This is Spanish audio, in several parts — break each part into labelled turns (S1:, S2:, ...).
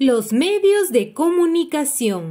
S1: Los medios de comunicación.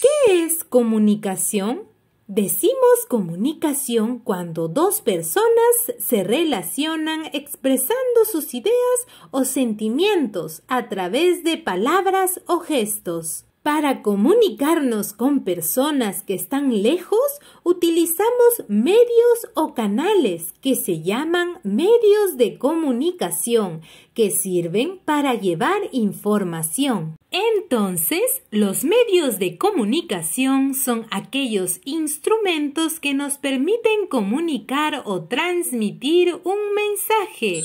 S1: ¿Qué es comunicación? Decimos comunicación cuando dos personas se relacionan expresando sus ideas o sentimientos a través de palabras o gestos. Para comunicarnos con personas que están lejos, utilizamos medios o canales que se llaman medios de comunicación, que sirven para llevar información. Entonces, los medios de comunicación son aquellos instrumentos que nos permiten comunicar o transmitir un mensaje.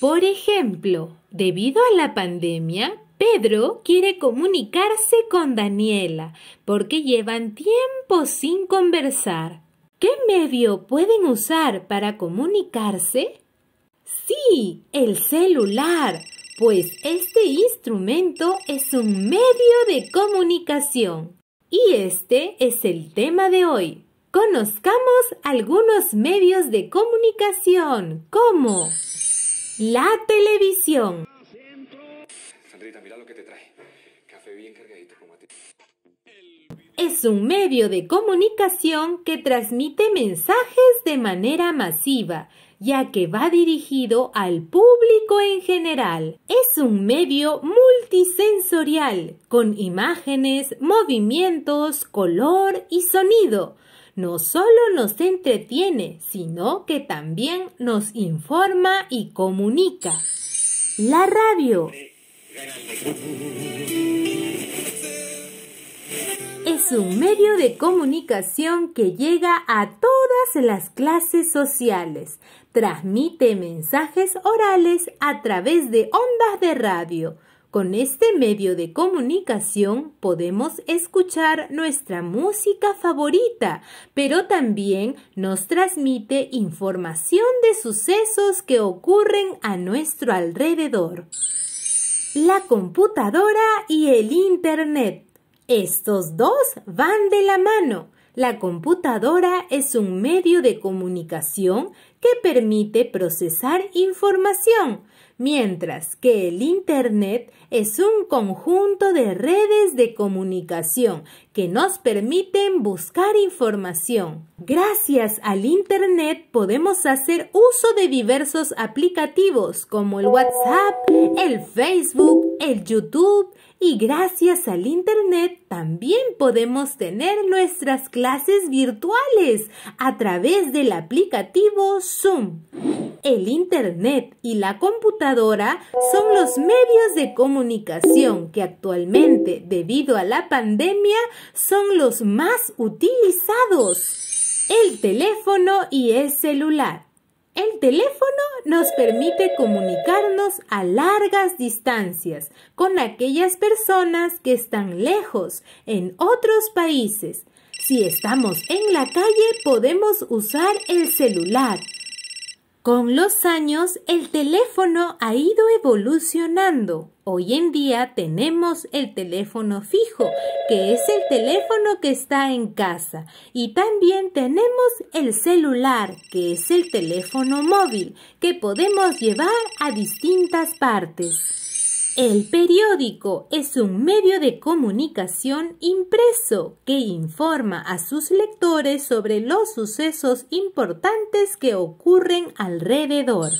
S1: Por ejemplo, debido a la pandemia, Pedro quiere comunicarse con Daniela porque llevan tiempo sin conversar. ¿Qué medio pueden usar para comunicarse? Sí, el celular, pues este instrumento es un medio de comunicación. Y este es el tema de hoy. Conozcamos algunos medios de comunicación como la televisión. Es un medio de comunicación que transmite mensajes de manera masiva, ya que va dirigido al público en general. Es un medio multisensorial, con imágenes, movimientos, color y sonido. No solo nos entretiene, sino que también nos informa y comunica. La radio es un medio de comunicación que llega a todas las clases sociales. Transmite mensajes orales a través de ondas de radio. Con este medio de comunicación podemos escuchar nuestra música favorita, pero también nos transmite información de sucesos que ocurren a nuestro alrededor la computadora y el Internet. Estos dos van de la mano. La computadora es un medio de comunicación que permite procesar información, mientras que el Internet es un conjunto de redes de comunicación que nos permiten buscar información. Gracias al Internet podemos hacer uso de diversos aplicativos como el WhatsApp, el Facebook, el YouTube y gracias al Internet también podemos tener nuestras clases virtuales a través del aplicativo Zoom. El Internet y la computadora son los medios de comunicación que actualmente, debido a la pandemia, son los más utilizados. El teléfono y el celular. El teléfono nos permite comunicarnos a largas distancias con aquellas personas que están lejos, en otros países. Si estamos en la calle podemos usar el celular con los años, el teléfono ha ido evolucionando. Hoy en día tenemos el teléfono fijo, que es el teléfono que está en casa. Y también tenemos el celular, que es el teléfono móvil, que podemos llevar a distintas partes. El periódico es un medio de comunicación impreso que informa a sus lectores sobre los sucesos importantes que ocurren alrededor.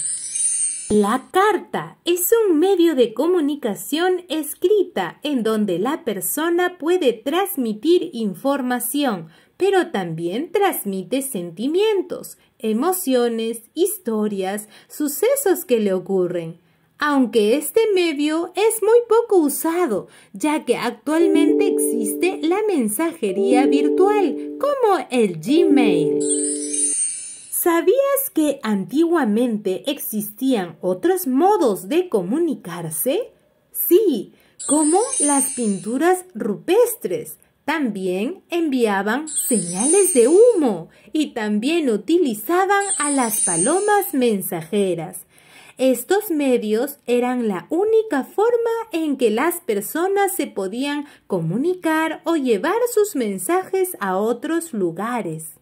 S1: La carta es un medio de comunicación escrita en donde la persona puede transmitir información, pero también transmite sentimientos, emociones, historias, sucesos que le ocurren aunque este medio es muy poco usado, ya que actualmente existe la mensajería virtual, como el Gmail. ¿Sabías que antiguamente existían otros modos de comunicarse? Sí, como las pinturas rupestres. También enviaban señales de humo y también utilizaban a las palomas mensajeras. Estos medios eran la única forma en que las personas se podían comunicar o llevar sus mensajes a otros lugares.